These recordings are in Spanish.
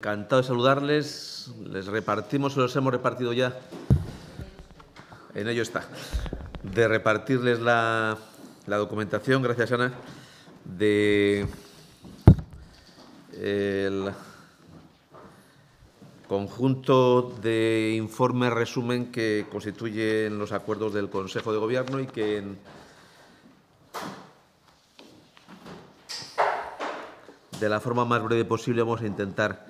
Encantado de saludarles. Les repartimos o los hemos repartido ya. En ello está. De repartirles la, documentación, gracias Ana, de el conjunto de informes resumen que constituyen los acuerdos del Consejo de Gobierno y que de la forma más breve posible vamos a intentar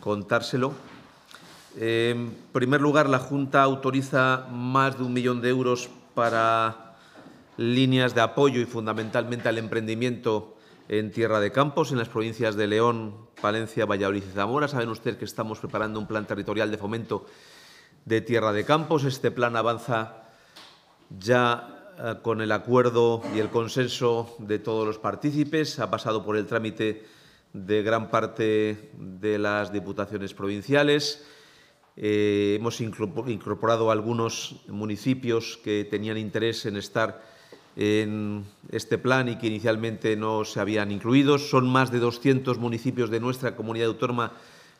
contárselo. Eh, en primer lugar, la Junta autoriza más de un millón de euros para líneas de apoyo y fundamentalmente al emprendimiento en tierra de campos, en las provincias de León, Palencia, Valladolid y Zamora. Saben ustedes que estamos preparando un plan territorial de fomento de tierra de campos. Este plan avanza ya eh, con el acuerdo y el consenso de todos los partícipes. Ha pasado por el trámite de gran parte de las diputaciones provinciales. Eh, hemos incorporado algunos municipios que tenían interés en estar en este plan y que inicialmente no se habían incluido. Son más de 200 municipios de nuestra comunidad autónoma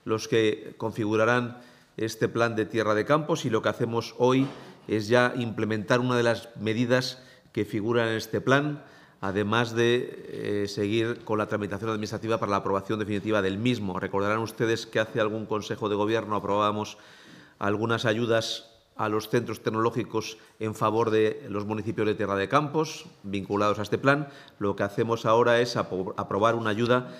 los que configurarán este plan de tierra de campos y lo que hacemos hoy es ya implementar una de las medidas que figuran en este plan, además de eh, seguir con la tramitación administrativa para la aprobación definitiva del mismo. Recordarán ustedes que hace algún Consejo de Gobierno aprobábamos algunas ayudas a los centros tecnológicos en favor de los municipios de Tierra de Campos vinculados a este plan. Lo que hacemos ahora es aprobar una ayuda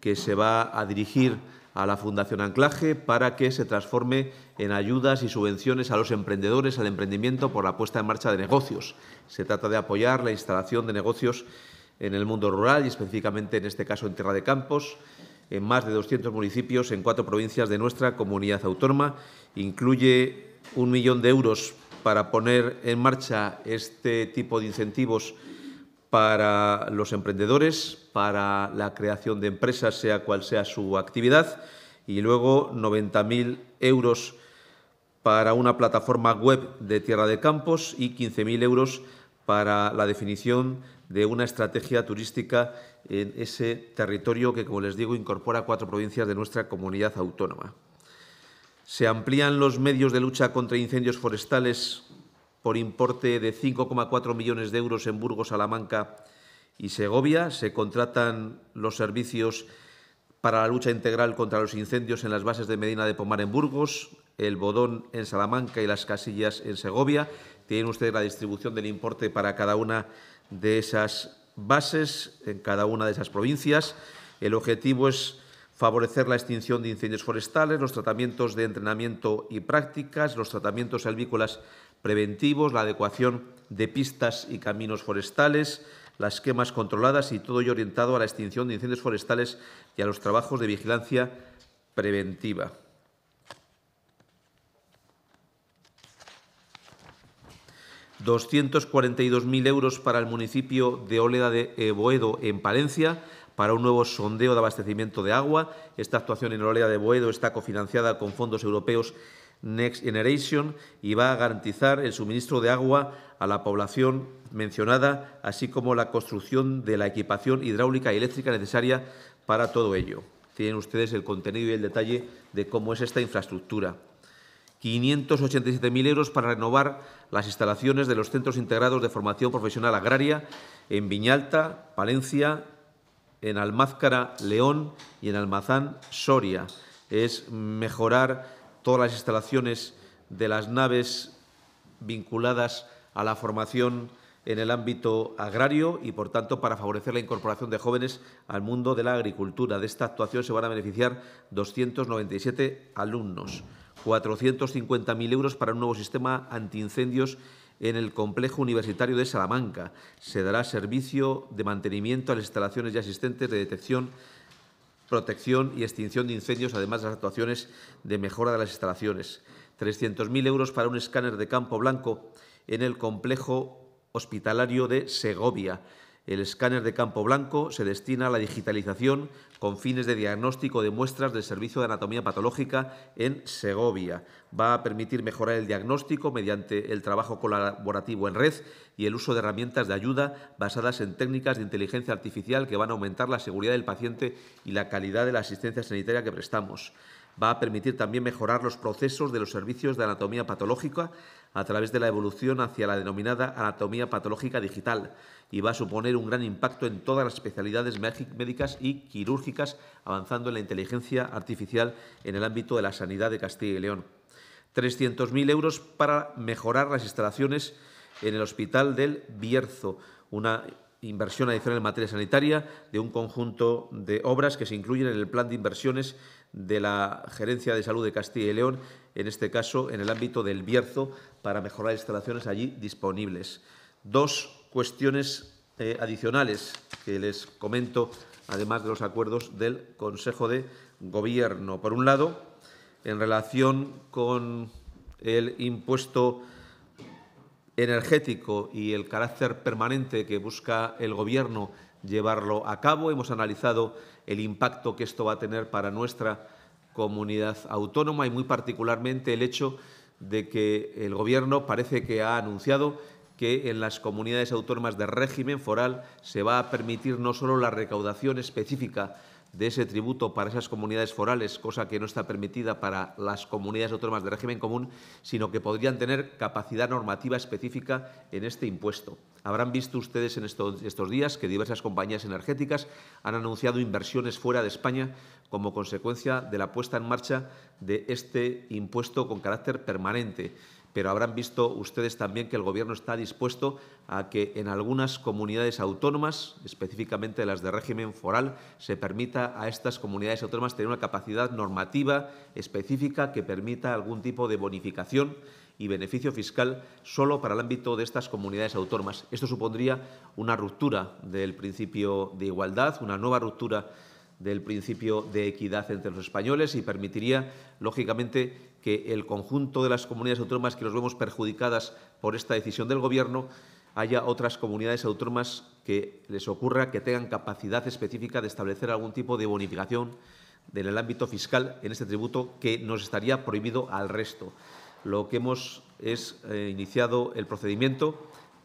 que se va a dirigir a la Fundación Anclaje para que se transforme en ayudas y subvenciones a los emprendedores, al emprendimiento por la puesta en marcha de negocios. Se trata de apoyar la instalación de negocios en el mundo rural y específicamente en este caso en Tierra de Campos, en más de 200 municipios en cuatro provincias de nuestra comunidad autónoma. Incluye un millón de euros para poner en marcha este tipo de incentivos para los emprendedores, para la creación de empresas, sea cual sea su actividad, y luego 90.000 euros para una plataforma web de tierra de campos y 15.000 euros para la definición de una estrategia turística en ese territorio que, como les digo, incorpora cuatro provincias de nuestra comunidad autónoma. Se amplían los medios de lucha contra incendios forestales por importe de 5,4 millones de euros en Burgos, Salamanca y Segovia. Se contratan los servicios para la lucha integral contra los incendios en las bases de Medina de Pomar en Burgos, el Bodón en Salamanca y las Casillas en Segovia. Tienen ustedes la distribución del importe para cada una de esas bases, en cada una de esas provincias. El objetivo es favorecer la extinción de incendios forestales, los tratamientos de entrenamiento y prácticas, los tratamientos alvícolas preventivos, la adecuación de pistas y caminos forestales, las quemas controladas y todo ello orientado a la extinción de incendios forestales y a los trabajos de vigilancia preventiva. ...242.000 euros para el municipio de Oleda de Boedo, en Palencia, para un nuevo sondeo de abastecimiento de agua. Esta actuación en Oleda de Boedo está cofinanciada con fondos europeos Next Generation y va a garantizar el suministro de agua a la población mencionada, así como la construcción de la equipación hidráulica y eléctrica necesaria para todo ello. Tienen ustedes el contenido y el detalle de cómo es esta infraestructura. 587.000 euros para renovar las instalaciones de los centros integrados de formación profesional agraria en Viñalta, Palencia, en Almazcara, León y en Almazán, Soria. Es mejorar todas las instalaciones de las naves vinculadas a la formación en el ámbito agrario y, por tanto, para favorecer la incorporación de jóvenes al mundo de la agricultura. De esta actuación se van a beneficiar 297 alumnos, 450.000 euros para un nuevo sistema antiincendios en el complejo universitario de Salamanca. Se dará servicio de mantenimiento a las instalaciones ya existentes de detección protección y extinción de incendios, además de las actuaciones de mejora de las instalaciones. 300.000 euros para un escáner de campo blanco en el complejo hospitalario de Segovia el escáner de campo blanco se destina a la digitalización con fines de diagnóstico de muestras del Servicio de Anatomía Patológica en Segovia. Va a permitir mejorar el diagnóstico mediante el trabajo colaborativo en red y el uso de herramientas de ayuda basadas en técnicas de inteligencia artificial que van a aumentar la seguridad del paciente y la calidad de la asistencia sanitaria que prestamos va a permitir también mejorar los procesos de los servicios de anatomía patológica a través de la evolución hacia la denominada anatomía patológica digital y va a suponer un gran impacto en todas las especialidades médicas y quirúrgicas, avanzando en la inteligencia artificial en el ámbito de la sanidad de Castilla y León. 300.000 euros para mejorar las instalaciones en el Hospital del Bierzo, una inversión adicional en materia sanitaria de un conjunto de obras que se incluyen en el plan de inversiones de la Gerencia de Salud de Castilla y León, en este caso en el ámbito del Bierzo, para mejorar instalaciones allí disponibles. Dos cuestiones eh, adicionales que les comento, además de los acuerdos del Consejo de Gobierno. Por un lado, en relación con el impuesto energético y el carácter permanente que busca el Gobierno llevarlo a cabo. Hemos analizado el impacto que esto va a tener para nuestra comunidad autónoma y muy particularmente el hecho de que el Gobierno parece que ha anunciado que en las comunidades autónomas de régimen foral se va a permitir no solo la recaudación específica de ese tributo para esas comunidades forales, cosa que no está permitida para las comunidades autónomas de régimen común, sino que podrían tener capacidad normativa específica en este impuesto. Habrán visto ustedes en estos, estos días que diversas compañías energéticas han anunciado inversiones fuera de España como consecuencia de la puesta en marcha de este impuesto con carácter permanente pero habrán visto ustedes también que el Gobierno está dispuesto a que en algunas comunidades autónomas, específicamente las de régimen foral, se permita a estas comunidades autónomas tener una capacidad normativa específica que permita algún tipo de bonificación y beneficio fiscal solo para el ámbito de estas comunidades autónomas. Esto supondría una ruptura del principio de igualdad, una nueva ruptura del principio de equidad entre los españoles y permitiría, lógicamente, que el conjunto de las comunidades autónomas que nos vemos perjudicadas por esta decisión del Gobierno haya otras comunidades autónomas que les ocurra que tengan capacidad específica de establecer algún tipo de bonificación en el ámbito fiscal en este tributo que nos estaría prohibido al resto. Lo que hemos es eh, iniciado el procedimiento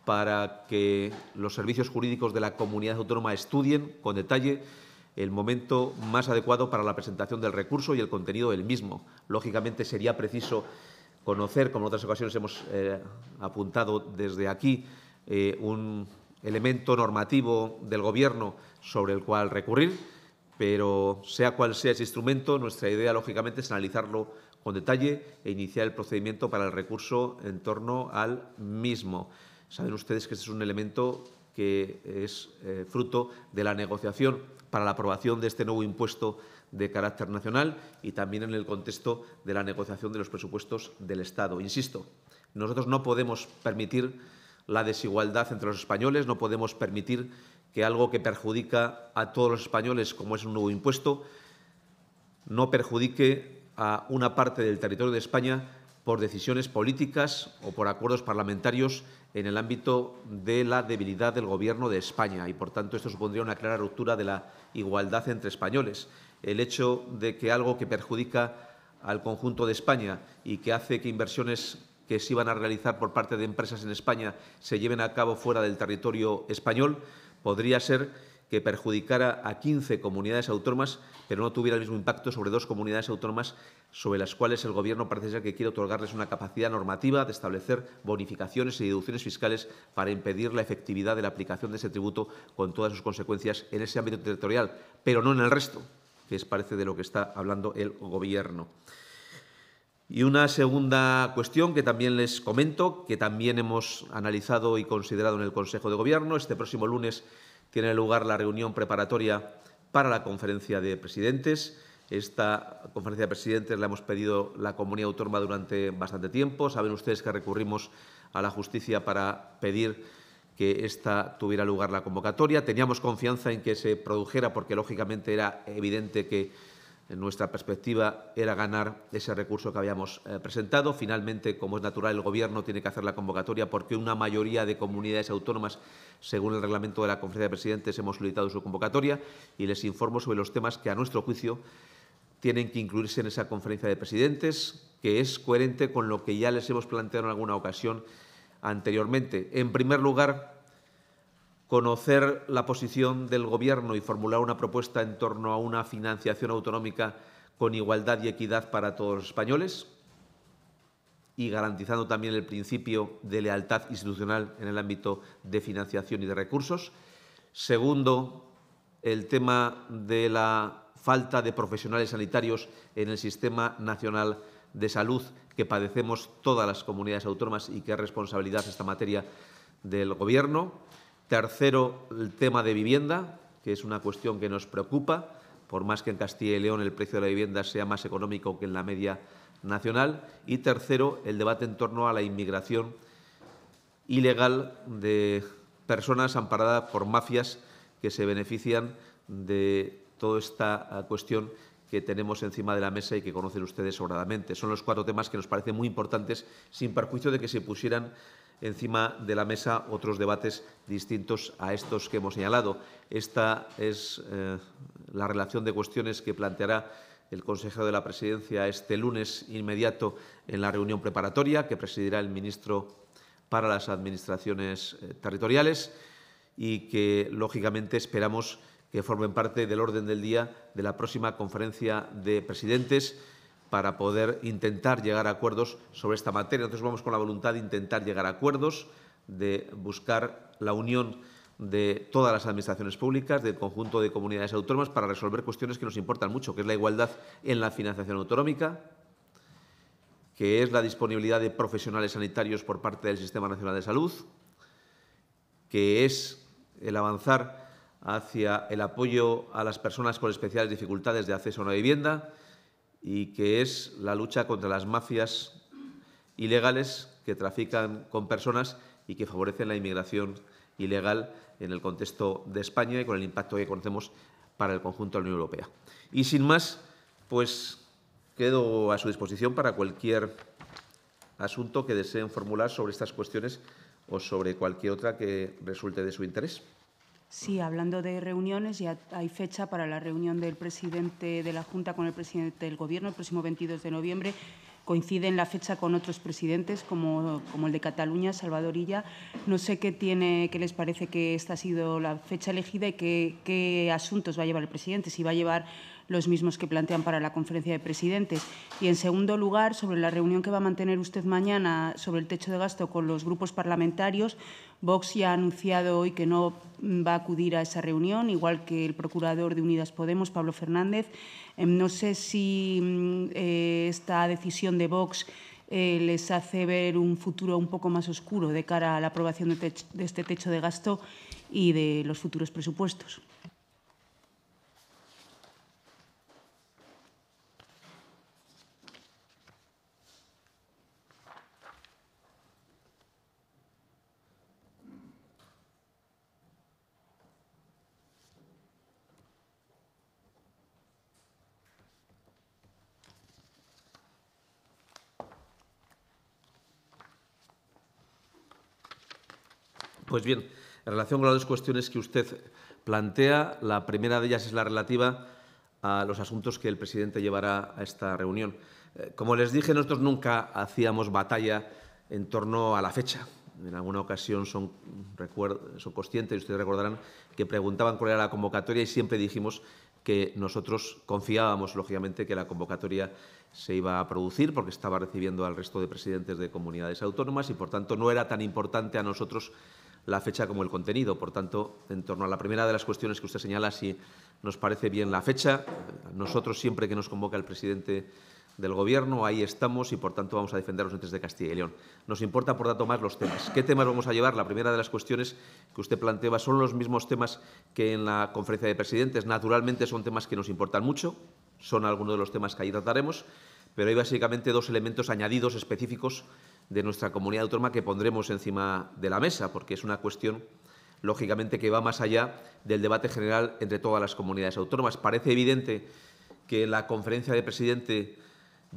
para que los servicios jurídicos de la comunidad autónoma estudien con detalle el momento más adecuado para la presentación del recurso y el contenido del mismo. Lógicamente sería preciso conocer, como en otras ocasiones hemos eh, apuntado desde aquí, eh, un elemento normativo del Gobierno sobre el cual recurrir, pero sea cual sea ese instrumento, nuestra idea, lógicamente, es analizarlo con detalle e iniciar el procedimiento para el recurso en torno al mismo. Saben ustedes que este es un elemento que es eh, fruto de la negociación para la aprobación de este nuevo impuesto de carácter nacional y también en el contexto de la negociación de los presupuestos del Estado. Insisto, nosotros no podemos permitir la desigualdad entre los españoles, no podemos permitir que algo que perjudica a todos los españoles, como es un nuevo impuesto, no perjudique a una parte del territorio de España por decisiones políticas o por acuerdos parlamentarios en el ámbito de la debilidad del Gobierno de España y, por tanto, esto supondría una clara ruptura de la igualdad entre españoles. El hecho de que algo que perjudica al conjunto de España y que hace que inversiones que se iban a realizar por parte de empresas en España se lleven a cabo fuera del territorio español podría ser que perjudicara a 15 comunidades autónomas, pero no tuviera el mismo impacto sobre dos comunidades autónomas sobre las cuales el Gobierno parece ser que quiere otorgarles una capacidad normativa de establecer bonificaciones y deducciones fiscales para impedir la efectividad de la aplicación de ese tributo con todas sus consecuencias en ese ámbito territorial, pero no en el resto, que es parece de lo que está hablando el Gobierno. Y una segunda cuestión que también les comento, que también hemos analizado y considerado en el Consejo de Gobierno. Este próximo lunes tiene lugar la reunión preparatoria para la conferencia de presidentes. Esta conferencia de presidentes la hemos pedido la comunidad autónoma durante bastante tiempo. Saben ustedes que recurrimos a la justicia para pedir que esta tuviera lugar la convocatoria. Teníamos confianza en que se produjera porque, lógicamente, era evidente que nuestra perspectiva era ganar ese recurso que habíamos eh, presentado. Finalmente, como es natural, el Gobierno tiene que hacer la convocatoria porque una mayoría de comunidades autónomas, según el reglamento de la Conferencia de Presidentes, hemos solicitado su convocatoria y les informo sobre los temas que, a nuestro juicio, tienen que incluirse en esa Conferencia de Presidentes, que es coherente con lo que ya les hemos planteado en alguna ocasión anteriormente. En primer lugar, conocer la posición del Gobierno y formular una propuesta en torno a una financiación autonómica con igualdad y equidad para todos los españoles y garantizando también el principio de lealtad institucional en el ámbito de financiación y de recursos. Segundo, el tema de la falta de profesionales sanitarios en el Sistema Nacional de Salud que padecemos todas las comunidades autónomas y que es responsabilidad esta materia del Gobierno. Tercero, el tema de vivienda, que es una cuestión que nos preocupa. Por más que en Castilla y León el precio de la vivienda sea más económico que en la media nacional. Y tercero, el debate en torno a la inmigración ilegal de personas amparadas por mafias que se benefician de toda esta ah, cuestión que tenemos encima de la mesa y que conocen ustedes sobradamente. Son los cuatro temas que nos parecen muy importantes, sin perjuicio de que se pusieran encima de la mesa otros debates distintos a estos que hemos señalado. Esta es eh, la relación de cuestiones que planteará el Consejo de la Presidencia este lunes inmediato en la reunión preparatoria que presidirá el ministro para las Administraciones eh, Territoriales y que, lógicamente, esperamos que formen parte del orden del día de la próxima conferencia de presidentes para poder intentar llegar a acuerdos sobre esta materia. entonces vamos con la voluntad de intentar llegar a acuerdos, de buscar la unión de todas las administraciones públicas, del conjunto de comunidades autónomas, para resolver cuestiones que nos importan mucho, que es la igualdad en la financiación autonómica, que es la disponibilidad de profesionales sanitarios por parte del Sistema Nacional de Salud, que es el avanzar hacia el apoyo a las personas con especiales dificultades de acceso a una vivienda, y que es la lucha contra las mafias ilegales que trafican con personas y que favorecen la inmigración ilegal en el contexto de España y con el impacto que conocemos para el conjunto de la Unión Europea. Y sin más, pues quedo a su disposición para cualquier asunto que deseen formular sobre estas cuestiones o sobre cualquier otra que resulte de su interés. Sí, hablando de reuniones, ya hay fecha para la reunión del presidente de la Junta con el presidente del Gobierno el próximo 22 de noviembre. Coincide en la fecha con otros presidentes, como, el de Cataluña, Salvador Salvadorilla. No sé qué, tiene, qué les parece que esta ha sido la fecha elegida y qué, qué asuntos va a llevar el presidente. Si va a llevar los mismos que plantean para la conferencia de presidentes. Y, en segundo lugar, sobre la reunión que va a mantener usted mañana sobre el techo de gasto con los grupos parlamentarios, Vox ya ha anunciado hoy que no va a acudir a esa reunión, igual que el procurador de Unidas Podemos, Pablo Fernández. Em, no sé si mm, eh, esta decisión de Vox eh, les hace ver un futuro un poco más oscuro de cara a la aprobación de este techo de gasto y de los futuros presupuestos. Pues bien, en relación con las dos cuestiones que usted plantea, la primera de ellas es la relativa a los asuntos que el presidente llevará a esta reunión. Eh, como les dije, nosotros nunca hacíamos batalla en torno a la fecha. En alguna ocasión son, son conscientes, ustedes recordarán, que preguntaban cuál era la convocatoria y siempre dijimos que nosotros confiábamos, lógicamente, que la convocatoria se iba a producir porque estaba recibiendo al resto de presidentes de comunidades autónomas y, por tanto, no era tan importante a nosotros la fecha como el contenido. Por tanto, en torno a la primera de las cuestiones que usted señala, si nos parece bien la fecha, nosotros siempre que nos convoca el presidente del Gobierno, ahí estamos y por tanto vamos a defender los entes de Castilla y León. Nos importa, por tanto, más los temas. ¿Qué temas vamos a llevar? La primera de las cuestiones que usted planteaba son los mismos temas que en la conferencia de presidentes. Naturalmente son temas que nos importan mucho, son algunos de los temas que ahí trataremos, pero hay básicamente dos elementos añadidos específicos de nuestra comunidad autónoma que pondremos encima de la mesa, porque es una cuestión, lógicamente, que va más allá del debate general entre todas las comunidades autónomas. Parece evidente que en la conferencia de presidente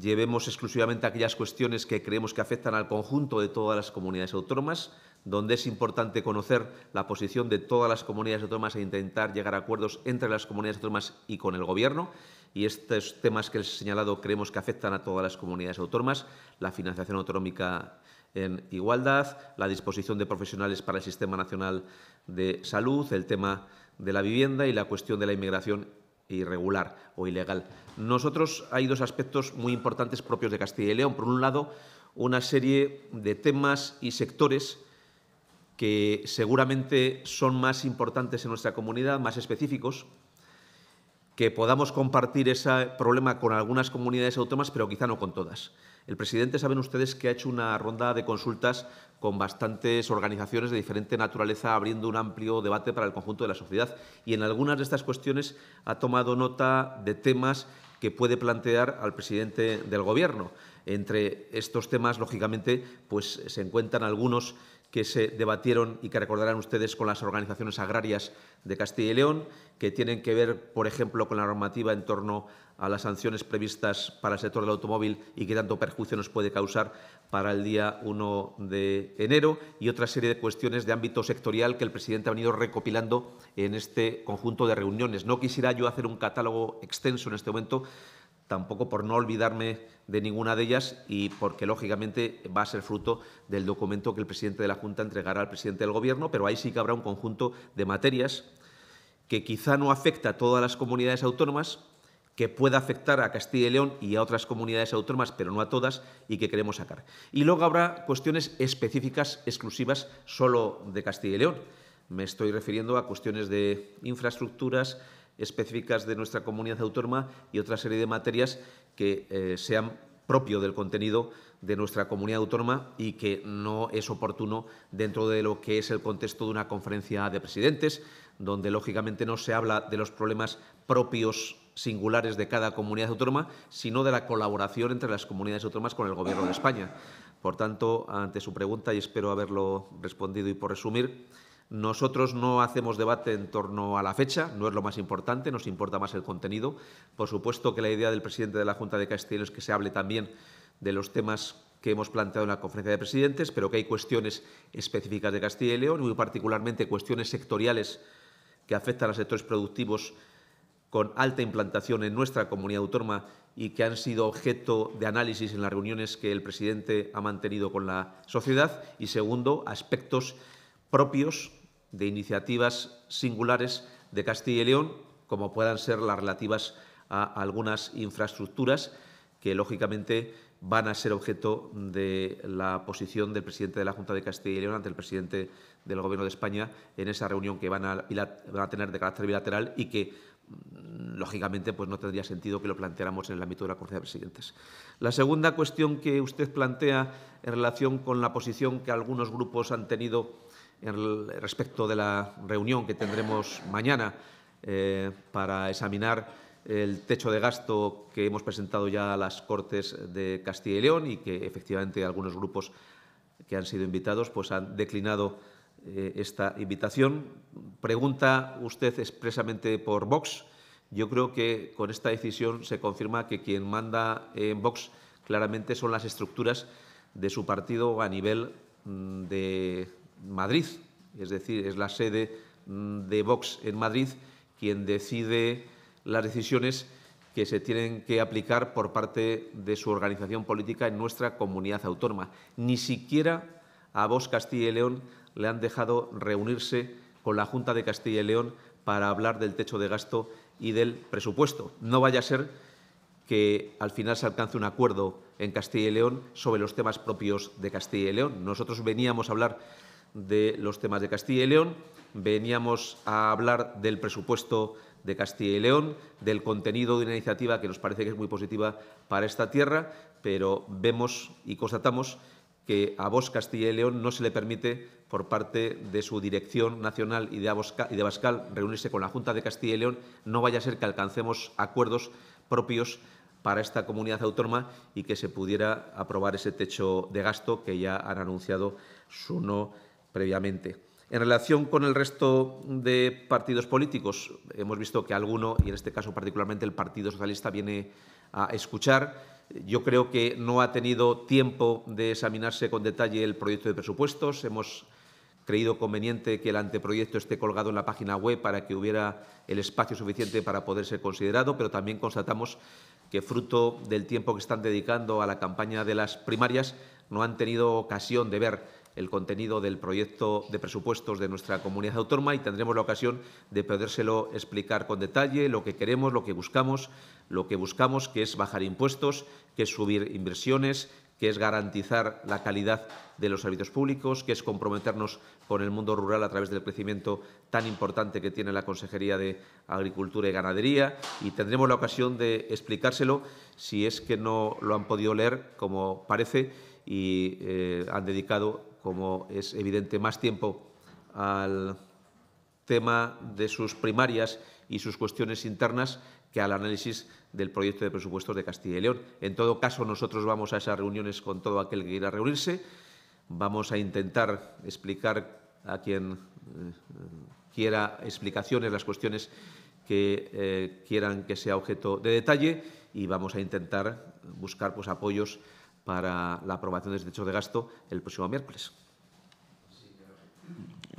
llevemos exclusivamente aquellas cuestiones que creemos que afectan al conjunto de todas las comunidades autónomas, donde es importante conocer la posición de todas las comunidades autónomas e intentar llegar a acuerdos entre las comunidades autónomas y con el Gobierno y estos temas que he señalado creemos que afectan a todas las comunidades autónomas, la financiación autonómica en igualdad, la disposición de profesionales para el Sistema Nacional de Salud, el tema de la vivienda y la cuestión de la inmigración irregular o ilegal. Nosotros hay dos aspectos muy importantes propios de Castilla y León. Por un lado, una serie de temas y sectores que seguramente son más importantes en nuestra comunidad, más específicos, que podamos compartir ese problema con algunas comunidades autónomas, pero quizá no con todas. El presidente, saben ustedes, que ha hecho una ronda de consultas con bastantes organizaciones de diferente naturaleza, abriendo un amplio debate para el conjunto de la sociedad. Y en algunas de estas cuestiones ha tomado nota de temas que puede plantear al presidente del Gobierno. Entre estos temas, lógicamente, pues se encuentran algunos que se debatieron y que recordarán ustedes con las organizaciones agrarias de Castilla y León, que tienen que ver, por ejemplo, con la normativa en torno a las sanciones previstas para el sector del automóvil y qué tanto perjuicio nos puede causar para el día 1 de enero y otra serie de cuestiones de ámbito sectorial que el presidente ha venido recopilando en este conjunto de reuniones. No quisiera yo hacer un catálogo extenso en este momento, tampoco por no olvidarme de ninguna de ellas y porque, lógicamente, va a ser fruto del documento que el presidente de la Junta entregará al presidente del Gobierno, pero ahí sí que habrá un conjunto de materias que quizá no afecta a todas las comunidades autónomas, que pueda afectar a Castilla y León y a otras comunidades autónomas, pero no a todas, y que queremos sacar. Y luego habrá cuestiones específicas, exclusivas, solo de Castilla y León. Me estoy refiriendo a cuestiones de infraestructuras, específicas de nuestra comunidad autónoma y otra serie de materias que eh, sean propio del contenido de nuestra comunidad autónoma y que no es oportuno dentro de lo que es el contexto de una conferencia de presidentes, donde lógicamente no se habla de los problemas propios singulares de cada comunidad autónoma, sino de la colaboración entre las comunidades autónomas con el Gobierno de España. Por tanto, ante su pregunta, y espero haberlo respondido y por resumir, nosotros no hacemos debate en torno a la fecha, no es lo más importante, nos importa más el contenido. Por supuesto que la idea del presidente de la Junta de Castilla y es que se hable también de los temas que hemos planteado en la conferencia de presidentes, pero que hay cuestiones específicas de Castilla y León, muy particularmente cuestiones sectoriales que afectan a sectores productivos con alta implantación en nuestra comunidad autónoma y que han sido objeto de análisis en las reuniones que el presidente ha mantenido con la sociedad. Y segundo, aspectos propios de iniciativas singulares de Castilla y León, como puedan ser las relativas a algunas infraestructuras que, lógicamente, van a ser objeto de la posición del presidente de la Junta de Castilla y León ante el presidente del Gobierno de España en esa reunión que van a, tener de carácter bilateral y que, mm, lógicamente, pues no tendría sentido que lo planteáramos en el ámbito de la Conferencia de Presidentes. La segunda cuestión que usted plantea en relación con la posición que algunos grupos han tenido respecto de la reunión que tendremos mañana eh, para examinar el techo de gasto que hemos presentado ya a las Cortes de Castilla y León y que efectivamente algunos grupos que han sido invitados pues han declinado eh, esta invitación. Pregunta usted expresamente por Vox. Yo creo que con esta decisión se confirma que quien manda en Vox claramente son las estructuras de su partido a nivel mm, de Madrid, es decir, es la sede mm, de Vox en Madrid quien decide las decisiones que se tienen que aplicar por parte de su organización política en nuestra comunidad autónoma. Ni siquiera a Vox Castilla y León le han dejado reunirse con la Junta de Castilla y León para hablar del techo de gasto y del presupuesto. No vaya a ser que al final se alcance un acuerdo en Castilla y León sobre los temas propios de Castilla y León. Nosotros veníamos a hablar de los temas de Castilla y León. Veníamos a hablar del presupuesto de Castilla y León, del contenido de una iniciativa que nos parece que es muy positiva para esta tierra, pero vemos y constatamos que a vos, Castilla y León no se le permite, por parte de su dirección nacional y de, y de Bascal, reunirse con la Junta de Castilla y León, no vaya a ser que alcancemos acuerdos propios para esta comunidad autónoma y que se pudiera aprobar ese techo de gasto que ya han anunciado su no previamente. En relación con el resto de partidos políticos, hemos visto que alguno, y en este caso particularmente el Partido Socialista, viene a escuchar. Yo creo que no ha tenido tiempo de examinarse con detalle el proyecto de presupuestos. Hemos creído conveniente que el anteproyecto esté colgado en la página web para que hubiera el espacio suficiente para poder ser considerado, pero también constatamos que fruto del tiempo que están dedicando a la campaña de las primarias no han tenido ocasión de ver el contenido del proyecto de presupuestos de nuestra comunidad autónoma y tendremos la ocasión de podérselo explicar con detalle, lo que queremos, lo que buscamos, lo que buscamos que es bajar impuestos, que es subir inversiones, que es garantizar la calidad de los servicios públicos, que es comprometernos con el mundo rural a través del crecimiento tan importante que tiene la Consejería de Agricultura y Ganadería. Y tendremos la ocasión de explicárselo, si es que no lo han podido leer, como parece, y eh, han dedicado como es evidente, más tiempo al tema de sus primarias y sus cuestiones internas que al análisis del proyecto de presupuestos de Castilla y León. En todo caso, nosotros vamos a esas reuniones con todo aquel que quiera reunirse. Vamos a intentar explicar a quien eh, quiera explicaciones las cuestiones que eh, quieran que sea objeto de detalle y vamos a intentar buscar pues, apoyos para la aprobación de este hecho de gasto el próximo miércoles.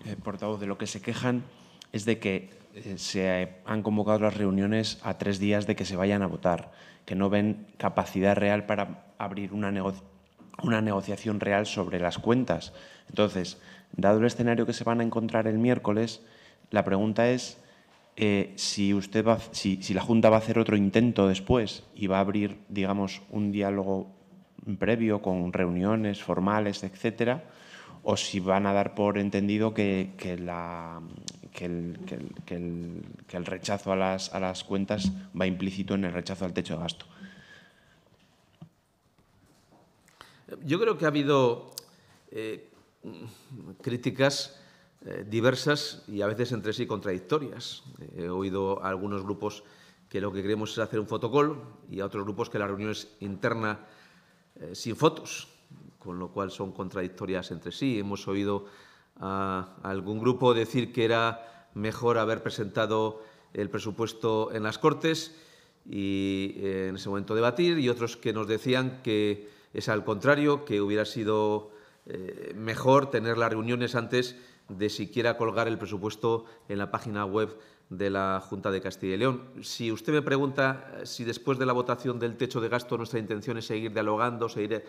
Eh, portavoz, de lo que se quejan es de que eh, se han convocado las reuniones a tres días de que se vayan a votar, que no ven capacidad real para abrir una, una negociación real sobre las cuentas. Entonces, dado el escenario que se van a encontrar el miércoles, la pregunta es eh, si, usted va, si, si la Junta va a hacer otro intento después y va a abrir, digamos, un diálogo previo con reuniones formales, etcétera, o si van a dar por entendido que, el, rechazo a las, a las cuentas va implícito en el rechazo al techo de gasto. Yo creo que ha habido eh, críticas eh, diversas y a veces entre sí contradictorias. Eh, he oído a algunos grupos que lo que queremos es hacer un fotocall y a otros grupos que la reunión es interna eh, sin fotos, con lo cual son contradictorias entre sí. Hemos oído a, algún grupo decir que era mejor haber presentado el presupuesto en las Cortes y eh, en ese momento debatir, y otros que nos decían que es al contrario, que hubiera sido eh, mejor tener las reuniones antes de siquiera colgar el presupuesto en la página web de la Junta de Castilla y León. Si usted me pregunta eh, si después de la votación del techo de gasto nuestra intención es seguir dialogando, seguir eh,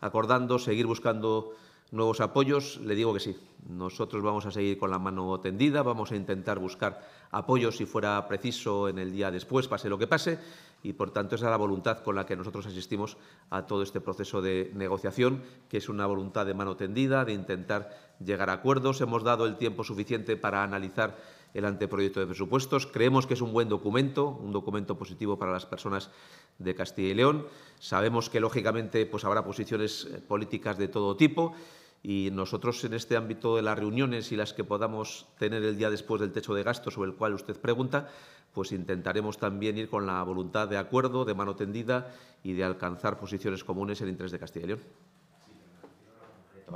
acordando, seguir buscando nuevos apoyos, le digo que sí. Nosotros vamos a seguir con la mano tendida, vamos a intentar buscar apoyos si fuera preciso en el día después, pase lo que pase, y por tanto esa es la voluntad con la que nosotros asistimos a todo este proceso de negociación, que es una voluntad de mano tendida, de intentar llegar a acuerdos. Hemos dado el tiempo suficiente para analizar el anteproyecto de presupuestos. Creemos que es un buen documento, un documento positivo para las personas de Castilla y León. Sabemos que, lógicamente, pues habrá posiciones eh, políticas de todo tipo y nosotros en este ámbito de las reuniones y las que podamos tener el día después del techo de gasto sobre el cual usted pregunta, pues intentaremos también ir con la voluntad de acuerdo, de mano tendida y de alcanzar posiciones comunes en interés de Castilla y León.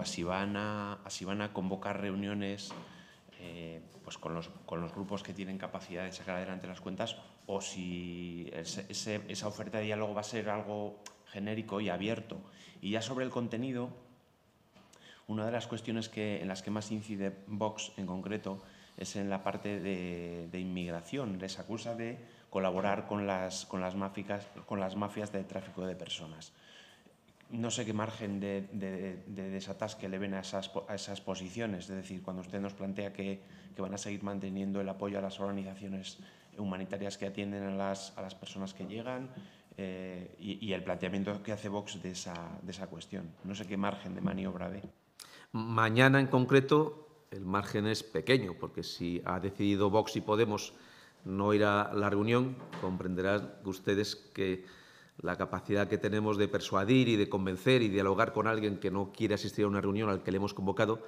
Si a, van a convocar reuniones eh, pues con, los, grupos que tienen capacidad de sacar adelante las cuentas o si esa oferta de diálogo va a ser algo genérico y abierto. Y ya sobre el contenido, una de las cuestiones que, en las que más incide Vox en concreto es en la parte de, inmigración. Les acusa de colaborar con las, con las mafias de tráfico de personas no sé qué margen de, de, de, desatasque le ven a esas, posiciones. Es decir, cuando usted nos plantea que, van a seguir manteniendo el apoyo a las organizaciones humanitarias que atienden a las, personas que llegan eh, y, el planteamiento que hace Vox de esa, de esa cuestión. No sé qué margen de maniobra ve. Mañana en concreto el margen es pequeño, porque si ha decidido Vox y Podemos no ir a la reunión, comprenderán ustedes que la capacidad que tenemos de persuadir y de convencer y dialogar con alguien que no quiere asistir a una reunión al que le hemos convocado,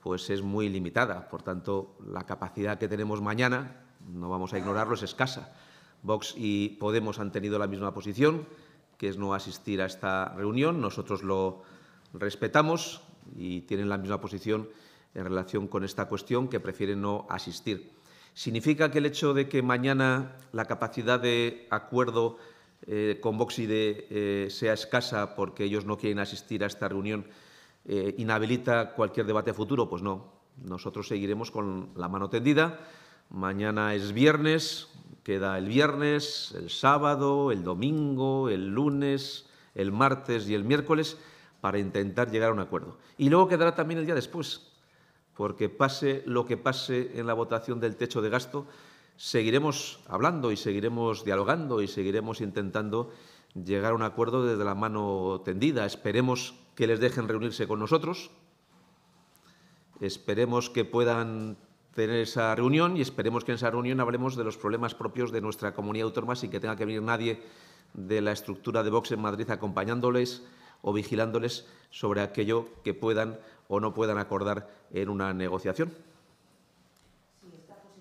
pues es muy limitada. Por tanto, la capacidad que tenemos mañana, no vamos a ignorarlo, es escasa. Vox y Podemos han tenido la misma posición, que es no asistir a esta reunión. Nosotros lo respetamos y tienen la misma posición en relación con esta cuestión, que prefieren no asistir. ¿Significa que el hecho de que mañana la capacidad de acuerdo eh, con Voxide eh, sea escasa porque ellos no quieren asistir a esta reunión, eh, inhabilita cualquier debate futuro? Pues no. Nosotros seguiremos con la mano tendida. Mañana es viernes, queda el viernes, el sábado, el domingo, el lunes, el martes y el miércoles para intentar llegar a un acuerdo. Y luego quedará también el día después, porque pase lo que pase en la votación del techo de gasto, Seguiremos hablando y seguiremos dialogando y seguiremos intentando llegar a un acuerdo desde la mano tendida. Esperemos que les dejen reunirse con nosotros, esperemos que puedan tener esa reunión y esperemos que en esa reunión hablemos de los problemas propios de nuestra comunidad autónoma sin que tenga que venir nadie de la estructura de Vox en Madrid acompañándoles o vigilándoles sobre aquello que puedan o no puedan acordar en una negociación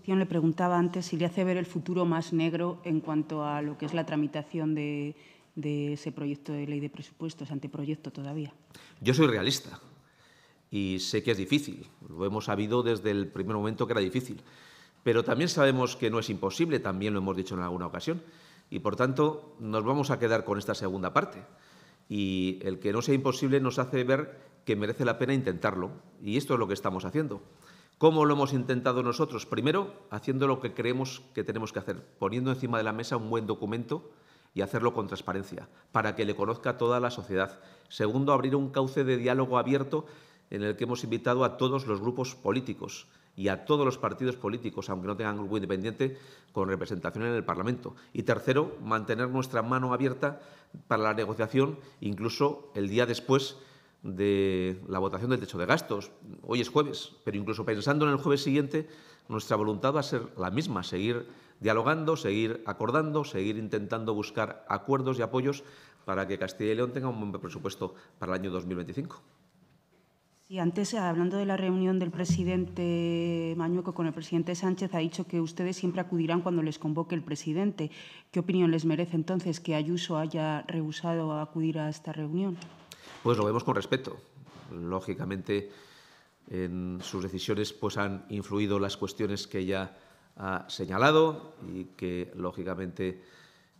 le preguntaba antes si le hace ver el futuro más negro en cuanto a lo que es la tramitación de, de ese proyecto de ley de presupuestos, anteproyecto todavía. Yo soy realista y sé que es difícil. Lo hemos sabido desde el primer momento que era difícil. Pero también sabemos que no es imposible, también lo hemos dicho en alguna ocasión. Y por tanto, nos vamos a quedar con esta segunda parte. Y el que no sea imposible nos hace ver que merece la pena intentarlo. Y esto es lo que estamos haciendo. ¿Cómo lo hemos intentado nosotros? Primero, haciendo lo que creemos que tenemos que hacer, poniendo encima de la mesa un buen documento y hacerlo con transparencia, para que le conozca toda la sociedad. Segundo, abrir un cauce de diálogo abierto en el que hemos invitado a todos los grupos políticos y a todos los partidos políticos, aunque no tengan grupo independiente, con representación en el Parlamento. Y tercero, mantener nuestra mano abierta para la negociación, incluso el día después de la votación del techo de gastos. Hoy es jueves, pero incluso pensando en el jueves siguiente, nuestra voluntad va a ser la misma, seguir dialogando, seguir acordando, seguir intentando buscar acuerdos y apoyos para que Castilla y León tenga un buen presupuesto para el año 2025. Y antes, eh, hablando de la reunión del presidente Mañueco con el presidente Sánchez, ha dicho que ustedes siempre acudirán cuando les convoque el presidente. ¿Qué opinión les merece entonces que Ayuso haya rehusado acudir a esta reunión? pues lo vemos con respeto. Lógicamente, en sus decisiones pues han influido las cuestiones que ella ha señalado y que lógicamente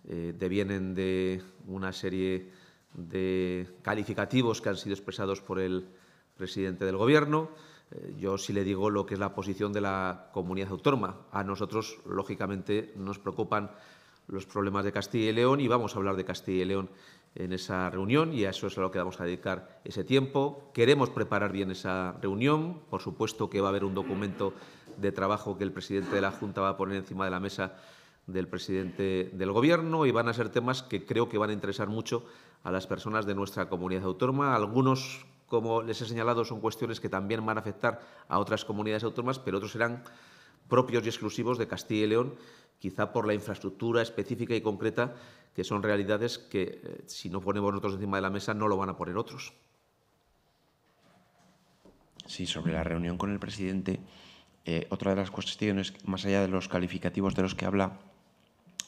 eh, devienen de una serie de calificativos que han sido expresados por el presidente del Gobierno. Eh, yo sí le digo lo que es la posición de la comunidad autónoma. A nosotros, lógicamente, nos preocupan los problemas de Castilla y León y vamos a hablar de Castilla y León en esa reunión y a eso es a lo que vamos a dedicar ese tiempo. Queremos preparar bien esa reunión. Por supuesto que va a haber un documento de trabajo que el presidente de la Junta va a poner encima de la mesa del presidente del Gobierno y van a ser temas que creo que van a interesar mucho a las personas de nuestra comunidad autónoma. Algunos, como les he señalado, son cuestiones que también van a afectar a otras comunidades autónomas, pero otros serán propios y exclusivos de Castilla y León quizá por la infraestructura específica y concreta, que son realidades que eh, si no ponemos nosotros encima de la mesa no lo van a poner otros. Sí, sobre la reunión con el presidente, eh, otra de las cuestiones, más allá de los calificativos de los que habla,